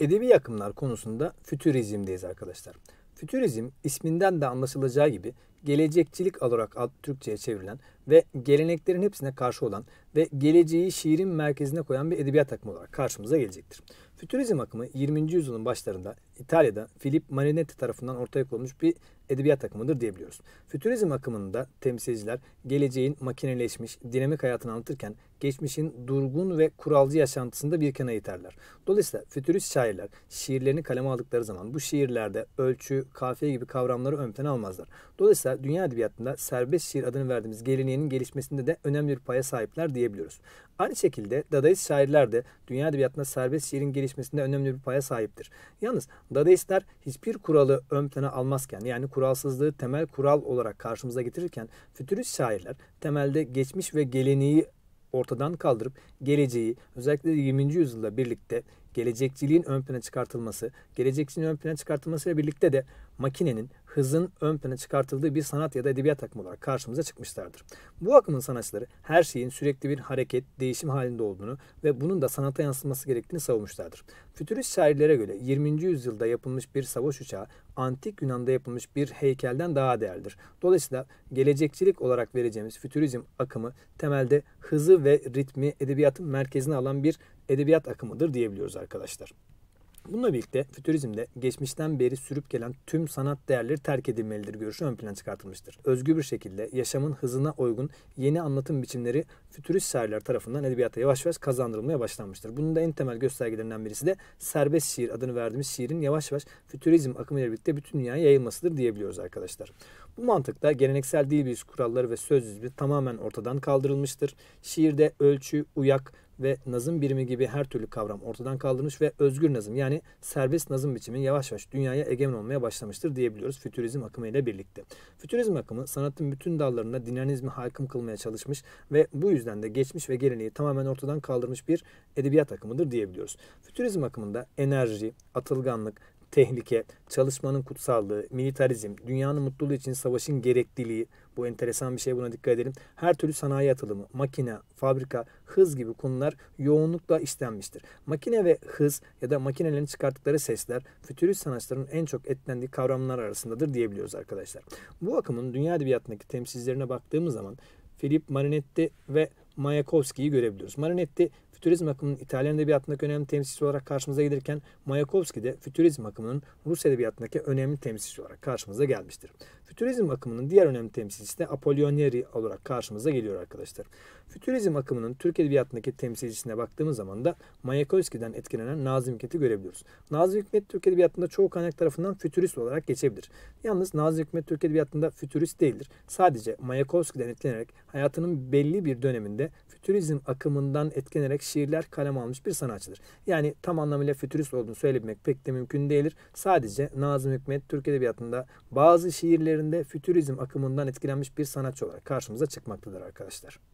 Edebi yakımlar konusunda fütürizmdeyiz arkadaşlar. Fütürizm isminden de anlaşılacağı gibi gelecekçilik olarak alt Türkçe'ye çevrilen ve geleneklerin hepsine karşı olan ve geleceği şiirin merkezine koyan bir edebiyat akımı olarak karşımıza gelecektir. Fütürizm akımı 20. yüzyılın başlarında İtalya'da Filip Marinetti tarafından ortaya konmuş bir edebiyat akımıdır diyebiliyoruz. Fütürizm akımında temsilciler geleceğin makineleşmiş, dinamik hayatını anlatırken geçmişin durgun ve kuralcı yaşantısında bir kenara iterler. Dolayısıyla fütürist şairler şiirlerini kaleme aldıkları zaman bu şiirlerde ölçü, kafiye gibi kavramları ön plana almazlar. Dolayısıyla dünya edebiyatında serbest şiir adını verdiğimiz geleneğinin gelişmesinde de önemli bir paya sahipler diyebiliyoruz. Aynı şekilde dadaist şairler de dünya edebiyatında serbest şiirin gelişmesinde gerçekleşmesinde önemli bir paya sahiptir. Yalnız Dadaistler hiçbir kuralı ön plana almazken yani kuralsızlığı temel kural olarak karşımıza getirirken fütürist şairler temelde geçmiş ve geleneği ortadan kaldırıp geleceği özellikle 20. yüzyılda birlikte gelecekçiliğin ön plana çıkartılması, gelecekçiliğin ön plana çıkartılmasıyla birlikte de makinenin, hızın ön plana çıkartıldığı bir sanat ya da edebiyat akımı olarak karşımıza çıkmışlardır. Bu akımın sanatçıları her şeyin sürekli bir hareket, değişim halinde olduğunu ve bunun da sanata yansıması gerektiğini savunmuşlardır. Fütürist şairlere göre 20. yüzyılda yapılmış bir savaş uçağı antik Yunan'da yapılmış bir heykelden daha değerlidir. Dolayısıyla gelecekçilik olarak vereceğimiz fütürizm akımı temelde hızı ve ritmi edebiyatın merkezine alan bir edebiyat akımıdır diyebiliyoruz arkadaşlar. Bununla birlikte fütürizmde geçmişten beri sürüp gelen tüm sanat değerleri terk edilmelidir görüşü ön plana çıkartılmıştır. Özgü bir şekilde yaşamın hızına uygun yeni anlatım biçimleri fütürist şairler tarafından edebiyata yavaş yavaş kazandırılmaya başlanmıştır. Bunun da en temel göstergelerinden birisi de serbest şiir adını verdiğimiz şiirin yavaş yavaş fütürizm akımıyla birlikte bütün dünyaya yayılmasıdır diyebiliyoruz arkadaşlar. Bu mantıkla geleneksel dil bilgisi kuralları ve söz yüzü tamamen ortadan kaldırılmıştır. Şiirde ölçü, uyak, ve nazım birimi gibi her türlü kavram ortadan kaldırmış ve özgür nazım yani serbest nazım biçimi yavaş yavaş dünyaya egemen olmaya başlamıştır diyebiliyoruz fütürizm akımı ile birlikte. Fütürizm akımı sanatın bütün dallarında dinamizmi hakim kılmaya çalışmış ve bu yüzden de geçmiş ve geleneği tamamen ortadan kaldırmış bir edebiyat akımıdır diyebiliyoruz. Fütürizm akımında enerji, atılganlık, tehlike, çalışmanın kutsallığı, militarizm, dünyanın mutluluğu için savaşın gerekliliği, bu enteresan bir şey buna dikkat edelim. Her türlü sanayi atılımı, makine, fabrika, hız gibi konular yoğunlukla işlenmiştir. Makine ve hız ya da makinelerin çıkarttıkları sesler fütürist sanatçıların en çok etlendiği kavramlar arasındadır diyebiliyoruz arkadaşlar. Bu akımın dünya edebiyatındaki temsilcilerine baktığımız zaman Philip Marinetti ve Mayakovski'yi görebiliyoruz. Marinetti fütürizm akımının İtalyan edebiyatındaki önemli temsilcisi olarak karşımıza gelirken Mayakovski de fütürizm akımının Rus edebiyatındaki önemli temsilcisi olarak karşımıza gelmiştir. Fütürizm akımının diğer önemli temsilcisi de Apollonieri olarak karşımıza geliyor arkadaşlar. Fütürizm akımının Türk edebiyatındaki temsilcisine baktığımız zaman da Mayakovski'den etkilenen Nazım Hikmet'i görebiliyoruz. Nazım Hikmet Türk edebiyatında çoğu kaynak tarafından fütürist olarak geçebilir. Yalnız Nazım Hikmet Türk edebiyatında fütürist değildir. Sadece Mayakovski'den etkilenerek hayatının belli bir döneminde fütürizm akımından etkilenerek şiirler kaleme almış bir sanatçıdır. Yani tam anlamıyla fütürist olduğunu söylemek pek de mümkün değildir. Sadece Nazım Hikmet Türk edebiyatında bazı şiirleri eserlerinde fütürizm akımından etkilenmiş bir sanatçı olarak karşımıza çıkmaktadır arkadaşlar.